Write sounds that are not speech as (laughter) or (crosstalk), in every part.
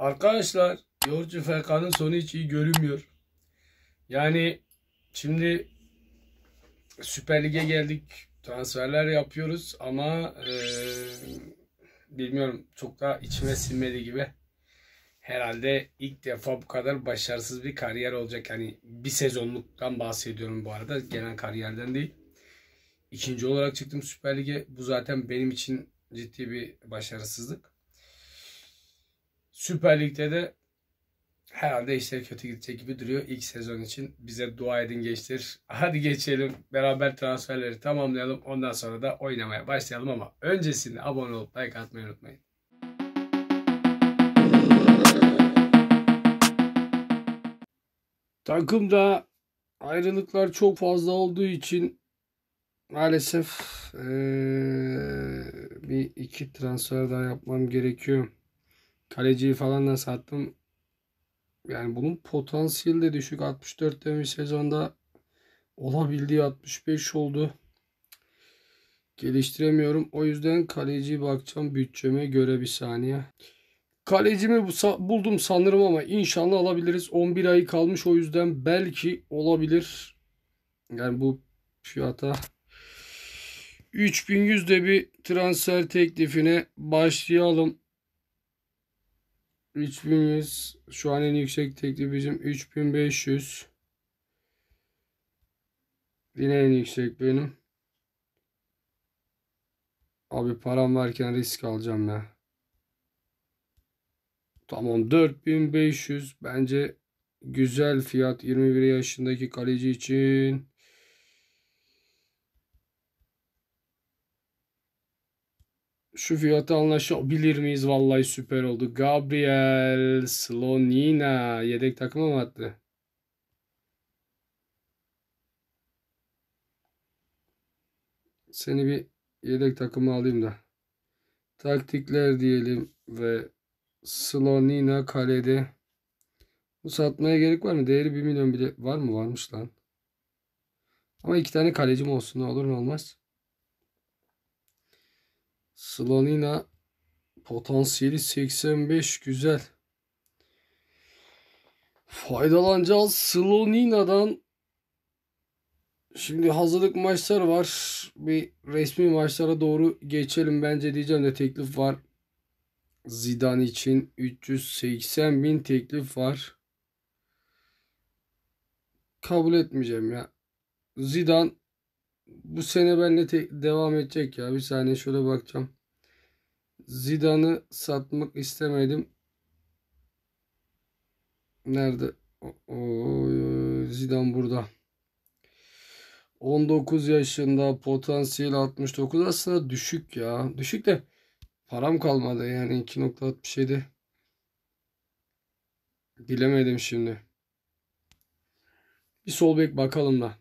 Arkadaşlar Yorucu FK'nın sonu hiç iyi görünmüyor. Yani şimdi Süper Lig'e geldik. Transferler yapıyoruz ama e, bilmiyorum çok da içime sinmedi gibi. Herhalde ilk defa bu kadar başarısız bir kariyer olacak. Yani bir sezonluktan bahsediyorum bu arada. Genel kariyerden değil. İkinci olarak çıktım Süper Lig'e. Bu zaten benim için ciddi bir başarısızlık. Süper Lig'de de herhalde işler kötü gidecek gibi duruyor ilk sezon için. Bize dua edin geçtir. (laughs) Hadi geçelim. Beraber transferleri tamamlayalım. Ondan sonra da oynamaya başlayalım ama öncesinde abone olup like atmayı unutmayın. Takımda ayrılıklar çok fazla olduğu için maalesef ee, bir iki transfer daha yapmam gerekiyor. Kaleciyi falan da sattım. Yani bunun potansiyeli de düşük. 64 demiş sezonda olabildiği 65 oldu. Geliştiremiyorum. O yüzden kaleciyi bakacağım bütçeme göre bir saniye. Kalecimi buldum sanırım ama inşallah alabiliriz. 11 ayı kalmış o yüzden belki olabilir. Yani bu fiyata 3100 de bir transfer teklifine başlayalım. 3100 şu an en yüksek teklif bizim 3500 yine en yüksek benim abi param varken risk alacağım ya tamam 4500 bence güzel fiyat 21 yaşındaki kaleci için Şu fiyata anlaşabilir miyiz? Vallahi süper oldu. Gabriel Slonina yedek takıma mı attı? Seni bir yedek takıma alayım da. Taktikler diyelim ve Slonina kalede. Bu satmaya gerek var mı? Değeri 1 milyon bile var mı? Varmış lan. Ama iki tane kalecim olsun ne olur ne olmaz. Slanina potansiyeli 85 güzel. Faydalanacağız Slonina'dan. Şimdi hazırlık maçları var. Bir resmi maçlara doğru geçelim bence diyeceğim de teklif var. Zidane için 380 bin teklif var. Kabul etmeyeceğim ya. Zidane bu sene benle te- devam edecek ya. Bir saniye şöyle bakacağım. Zidane'ı satmak istemedim. Nerede? O, Zidane burada. 19 yaşında potansiyel 69 aslında düşük ya. Düşük de param kalmadı yani 2.67 dilemedim şimdi. Bir sol bek bakalım da.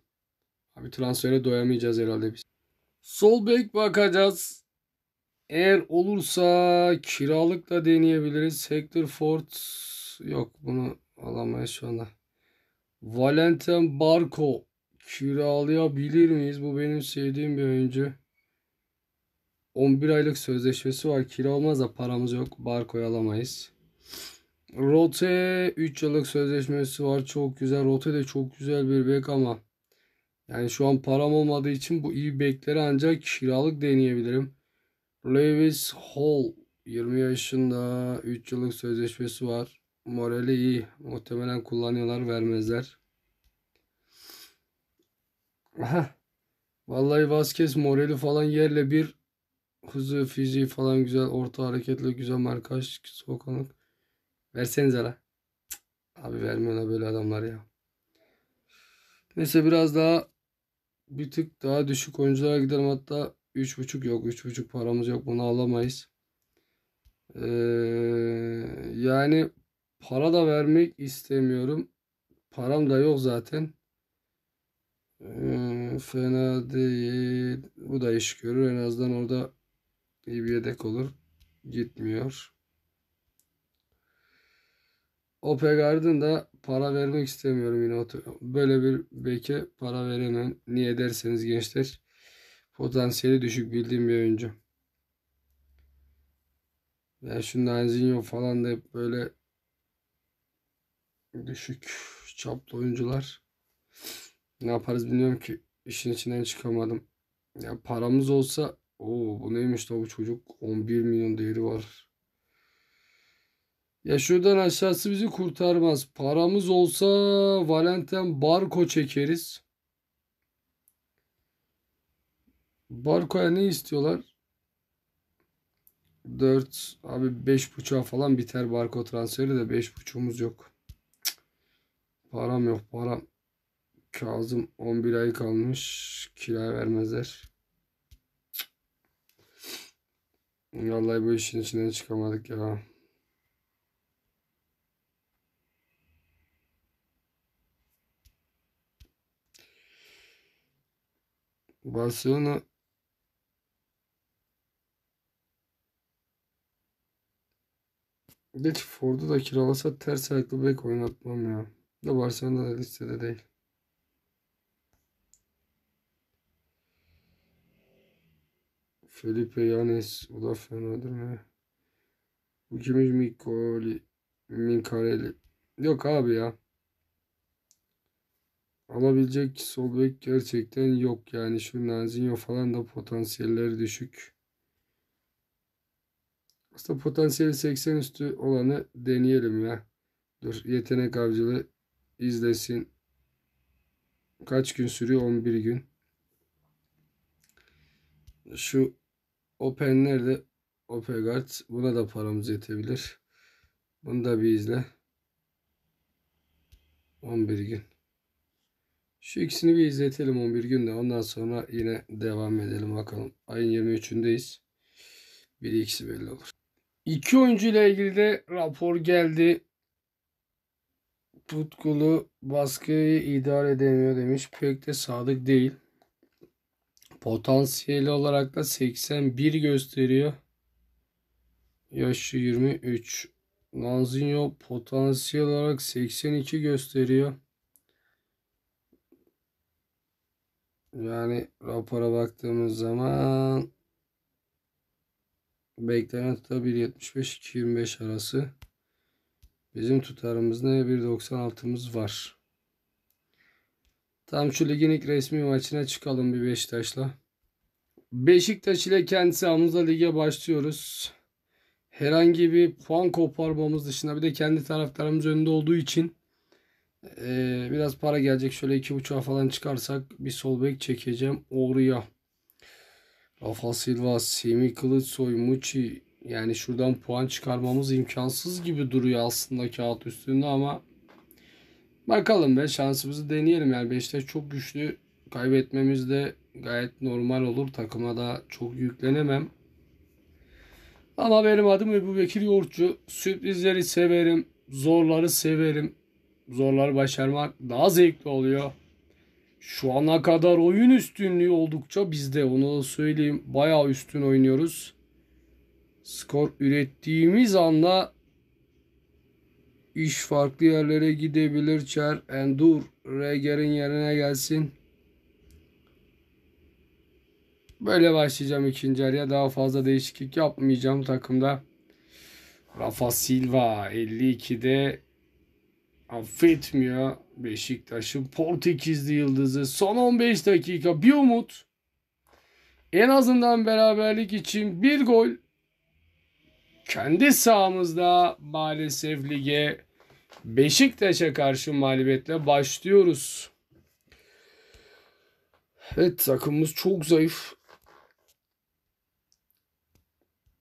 Abi transfere doyamayacağız herhalde biz. Sol bek bakacağız. Eğer olursa kiralık da deneyebiliriz. Hector Ford yok bunu alamayız şu anda. Valentin Barco kiralayabilir miyiz? Bu benim sevdiğim bir oyuncu. 11 aylık sözleşmesi var. Kira olmaz da paramız yok. Barko'yu alamayız. Rote 3 yıllık sözleşmesi var. Çok güzel. Rote de çok güzel bir bek ama yani şu an param olmadığı için bu iyi bekleri ancak kiralık deneyebilirim. Lewis Hall 20 yaşında 3 yıllık sözleşmesi var. Morali iyi. Muhtemelen kullanıyorlar vermezler. Aha. Vallahi Vasquez morali falan yerle bir hızı fiziği falan güzel orta hareketli güzel markaj sokanlık. Verseniz ara. Abi vermiyorlar böyle adamlar ya. Neyse biraz daha bir tık daha düşük oyunculara gidelim. Hatta 3.5 yok. 3.5 paramız yok. Bunu alamayız. Ee, yani para da vermek istemiyorum. Param da yok zaten. Ee, fena değil. Bu da iş görür. En azından orada iyi bir yedek olur. Gitmiyor. Ope Garden da para vermek istemiyorum yine. Böyle bir beke para veremem. Niye derseniz gençler potansiyeli düşük bildiğim bir oyuncu. Yani şu Nanzinho falan da böyle düşük çaplı oyuncular. Ne yaparız bilmiyorum ki. işin içinden çıkamadım. Ya paramız olsa o bu neymiş la bu çocuk 11 milyon değeri var. Ya şuradan aşağısı bizi kurtarmaz. Paramız olsa Valentin Barko çekeriz. Barko'ya ne istiyorlar? 4 abi 5.5'a falan biter Barko transferi de 5.5'umuz yok. Param yok param. Kazım 11 ay kalmış. Kira vermezler. Vallahi bu işin içinden çıkamadık ya. Barcelona Geç Ford'u da kiralasa ters ayaklı bek oynatmam ya. Da Barcelona da listede değil. Felipe Yanes o da fena durmuyor. Bu kimmiş Mikoli Minkareli. Yok abi ya alabilecek sol bek gerçekten yok. Yani şu Nazinho falan da potansiyelleri düşük. Aslında potansiyeli 80 üstü olanı deneyelim ya. Dur yetenek avcılığı izlesin. Kaç gün sürüyor? 11 gün. Şu Open nerede? Opegard. Buna da paramız yetebilir. Bunu da bir izle. 11 gün. Şu ikisini bir izletelim 11 günde. Ondan sonra yine devam edelim bakalım. Ayın 23'ündeyiz. Biri ikisi belli olur. İki oyuncu ile ilgili de rapor geldi. Tutkulu baskıyı idare edemiyor demiş. Pek de sadık değil. Potansiyeli olarak da 81 gösteriyor. Yaşı 23. Nanzinho potansiyel olarak 82 gösteriyor. Yani rapora baktığımız zaman beklenen tutar 1.75-2.25 arası. Bizim tutarımız ne? 1.96'mız var. Tam şu ligin ilk resmi maçına çıkalım bir Beşiktaş'la. Beşiktaş ile kendi sahamızda lige başlıyoruz. Herhangi bir puan koparmamız dışında bir de kendi taraftarımız önünde olduğu için ee, biraz para gelecek. Şöyle 2.5'a falan çıkarsak bir sol bek çekeceğim. Oraya. Rafa Silva, Semi Kılıçsoy, Muçi. Yani şuradan puan çıkarmamız imkansız gibi duruyor aslında kağıt üstünde ama bakalım be şansımızı deneyelim. Yani Beşiktaş çok güçlü. Kaybetmemiz de gayet normal olur. Takıma da çok yüklenemem. Ama benim adım Ebu Bekir Yoğurtçu. Sürprizleri severim. Zorları severim zorları başarmak daha zevkli oluyor. Şu ana kadar oyun üstünlüğü oldukça bizde onu da söyleyeyim. Bayağı üstün oynuyoruz. Skor ürettiğimiz anda iş farklı yerlere gidebilir. Çer Endur Reger'in yerine gelsin. Böyle başlayacağım ikinci araya. Daha fazla değişiklik yapmayacağım takımda. Rafa Silva 52'de affetmiyor Beşiktaş'ın Portekizli yıldızı. Son 15 dakika bir umut. En azından beraberlik için bir gol. Kendi sahamızda maalesef lige Beşiktaş'a karşı mağlubiyetle başlıyoruz. Evet takımımız çok zayıf.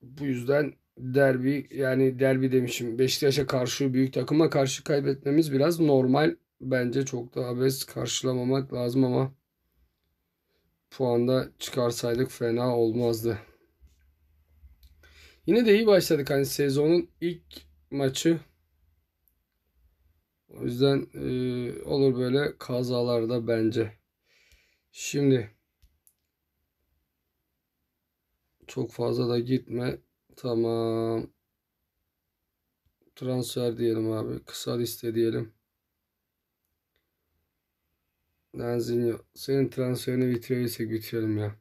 Bu yüzden derbi yani derbi demişim Beşiktaş'a karşı büyük takıma karşı kaybetmemiz biraz normal. Bence çok da abes karşılamamak lazım ama puanda çıkarsaydık fena olmazdı. Yine de iyi başladık hani sezonun ilk maçı. O yüzden e, olur böyle kazalarda bence. Şimdi çok fazla da gitme Tamam. Transfer diyelim abi. Kısa liste diyelim. Lanzinho. Senin transferini bitirebilirsek bitirelim ya.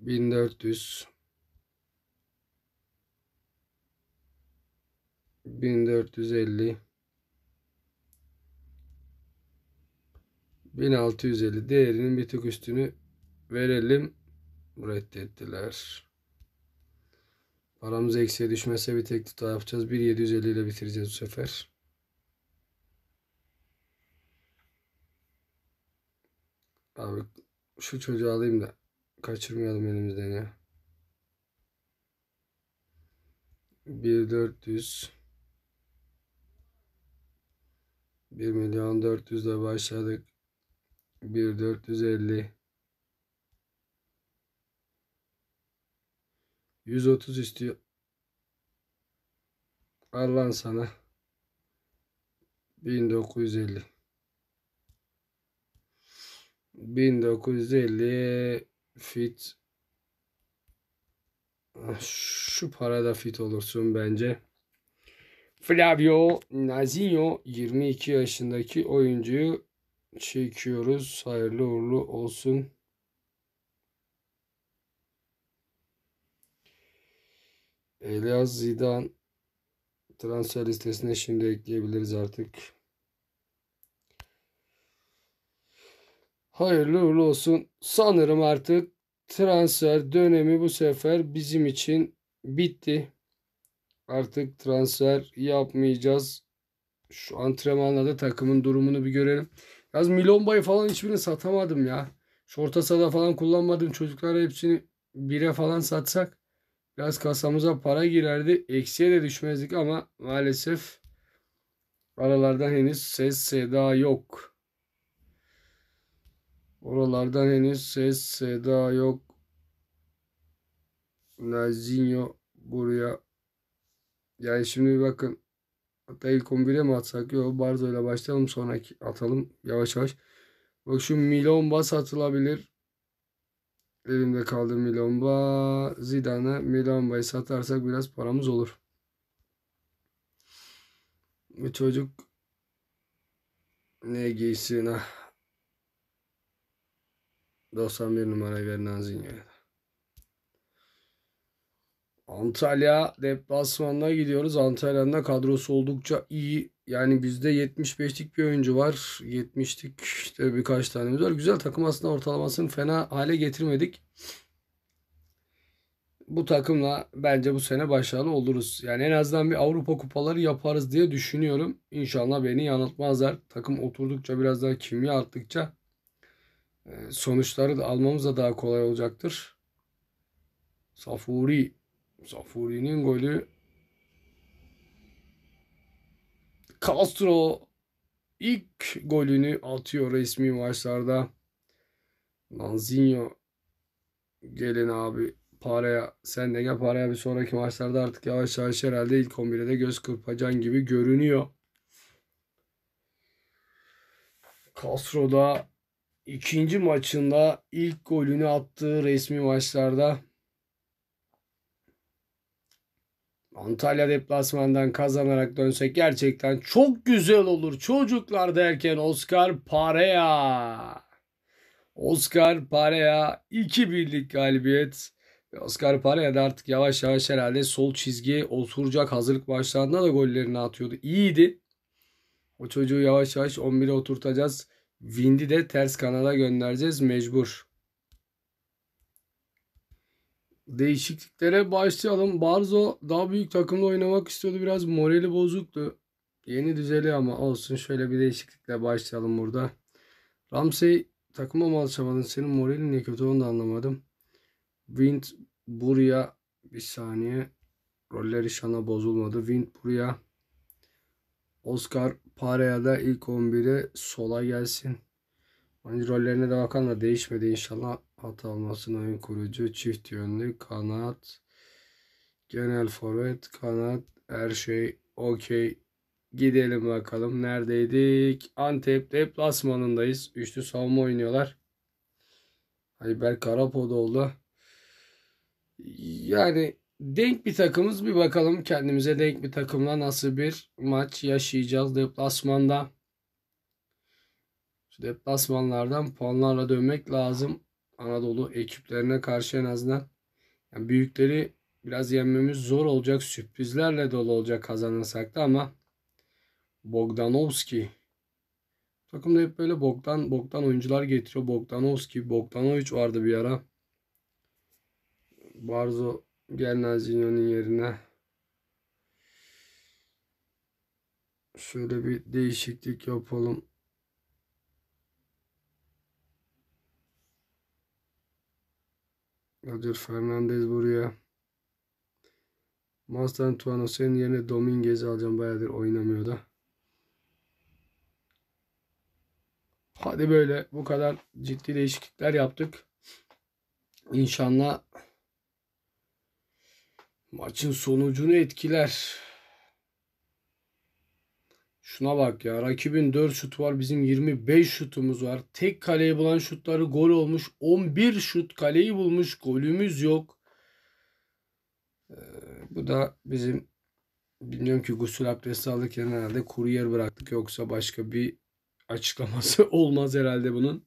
1400. 1450. 1650 değerinin bir tık üstünü verelim. Reddettiler. Paramız eksiye düşmezse bir teklif daha yapacağız. 1750 ile bitireceğiz bu sefer. Abi şu çocuğu alayım da kaçırmayalım elimizden ya. 1400 1 milyon 400 ile başladık. 1450 130 istiyor. Al sana. 1950. 1950 fit. Şu parada fit olursun bence. Flavio Nazinho 22 yaşındaki oyuncuyu çekiyoruz. Hayırlı uğurlu olsun. Elias Zidane transfer listesine şimdi ekleyebiliriz artık. Hayırlı uğurlu olsun. Sanırım artık transfer dönemi bu sefer bizim için bitti. Artık transfer yapmayacağız. Şu antrenmanla da takımın durumunu bir görelim. Yaz Milombay'ı falan hiçbirini satamadım ya. Şu orta falan kullanmadım çocuklar hepsini bire falan satsak Biraz kasamıza para girerdi. Eksiye de düşmezdik ama maalesef aralardan henüz ses seda yok. Oralardan henüz ses seda yok. Nazinho buraya. Yani şimdi bakın. Hatta ilk 11'e mi atsak? Yok Barzo ile başlayalım sonraki atalım yavaş yavaş. Bak şu Milon bas atılabilir. Elimde kaldı Milomba. Zidane Milomba'yı satarsak biraz paramız olur. Bu çocuk ne giysin ah. 91 numara verilen zinyaya. Antalya deplasmanına gidiyoruz. Antalya'nın da kadrosu oldukça iyi. Yani bizde %75'lik bir oyuncu var. 70'lik de birkaç tanemiz var. Güzel takım aslında ortalamasını fena hale getirmedik. Bu takımla bence bu sene başarılı oluruz. Yani en azından bir Avrupa kupaları yaparız diye düşünüyorum. İnşallah beni yanıltmazlar. Takım oturdukça biraz daha kimya arttıkça e, sonuçları da almamız da daha kolay olacaktır. Safuri Zafuri'nin golü. Castro ilk golünü atıyor resmi maçlarda. Lanzinho gelin abi paraya sen de gel paraya bir sonraki maçlarda artık yavaş yavaş herhalde ilk 11'e de göz kırpacan gibi görünüyor. Castro da ikinci maçında ilk golünü attığı resmi maçlarda Antalya deplasmandan kazanarak dönsek gerçekten çok güzel olur çocuklar derken Oscar Parea. Oscar Parea 2 birlik galibiyet. Oscar Parea da artık yavaş yavaş herhalde sol çizgiye oturacak. Hazırlık başlarında da gollerini atıyordu. İyiydi. O çocuğu yavaş yavaş 11'e oturtacağız. Wind'i de ters kanala göndereceğiz mecbur. Değişikliklere başlayalım. Barzo daha büyük takımla oynamak istiyordu. Biraz morali bozuktu. Yeni düzeliyor ama olsun. Şöyle bir değişiklikle başlayalım burada. Ramsey takıma mal alışamadın? Senin moralin ne kötü onu da anlamadım. Wind buraya bir saniye. Rolleri şana bozulmadı. Wind buraya. Oscar da ilk 11'e sola gelsin. Bence hani rollerine de da değişmedi inşallah. Hata almasın oyun kurucu, çift yönlü, kanat, genel forvet, kanat, her şey okey. Gidelim bakalım neredeydik? Antep deplasmanındayız. Üçlü savunma oynuyorlar. Ayber Karapod oldu. Yani denk bir takımız bir bakalım kendimize denk bir takımla nasıl bir maç yaşayacağız deplasmanda. İşte deplasmanlardan puanlarla dönmek lazım. Anadolu ekiplerine karşı en azından. Yani büyükleri biraz yenmemiz zor olacak. Sürprizlerle dolu olacak kazanırsak da ama Bogdanovski takımda hep böyle Bogdan Bogdan oyuncular getiriyor. Bogdanovski, Bogdanovic vardı bir ara. Barzo Gelnazino'nun yerine şöyle bir değişiklik yapalım. Roger Fernandez buraya. Mazdan Tuanosen yerine Dominguez alacağım. Bayağıdır oynamıyor da. Hadi böyle bu kadar ciddi değişiklikler yaptık. İnşallah maçın sonucunu etkiler. Şuna bak ya. Rakibin 4 şutu var. Bizim 25 şutumuz var. Tek kaleyi bulan şutları gol olmuş. 11 şut kaleyi bulmuş. Golümüz yok. Ee, bu da bizim bilmiyorum ki gusül abdesti alırken herhalde kuru yer bıraktık. Yoksa başka bir açıklaması (laughs) olmaz herhalde bunun.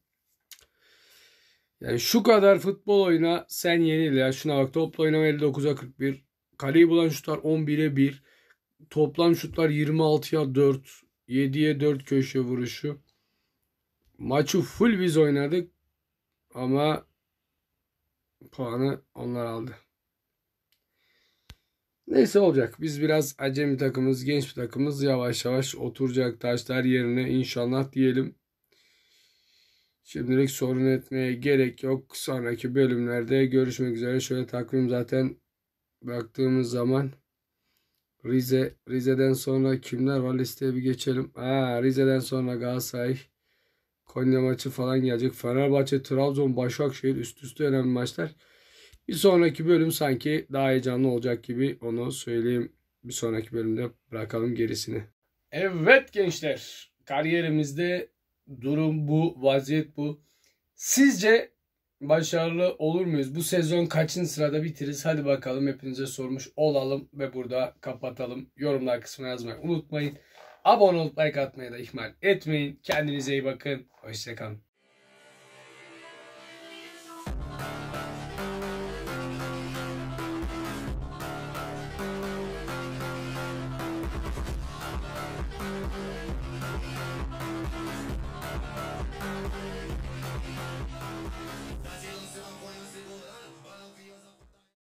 Yani şu kadar futbol oyna sen yenil ya. Şuna bak topla oynama 59'a 41. Kaleyi bulan şutlar 11'e 1. Toplam şutlar 26'ya 4. 7'ye 4 köşe vuruşu. Maçı full biz oynadık. Ama puanı onlar aldı. Neyse olacak. Biz biraz acemi takımız, genç bir takımız. Yavaş yavaş oturacak taşlar yerine inşallah diyelim. Şimdilik sorun etmeye gerek yok. Sonraki bölümlerde görüşmek üzere. Şöyle takvim zaten baktığımız zaman Rize. Rize'den sonra kimler var listeye bir geçelim. Ha, Rize'den sonra Galatasaray. Konya maçı falan gelecek. Fenerbahçe, Trabzon, Başakşehir üst üste önemli maçlar. Bir sonraki bölüm sanki daha heyecanlı olacak gibi onu söyleyeyim. Bir sonraki bölümde bırakalım gerisini. Evet gençler kariyerimizde durum bu, vaziyet bu. Sizce başarılı olur muyuz? Bu sezon kaçın sırada bitiririz? Hadi bakalım hepinize sormuş olalım ve burada kapatalım. Yorumlar kısmına yazmayı unutmayın. Abone olup like atmayı da ihmal etmeyin. Kendinize iyi bakın. Hoşçakalın.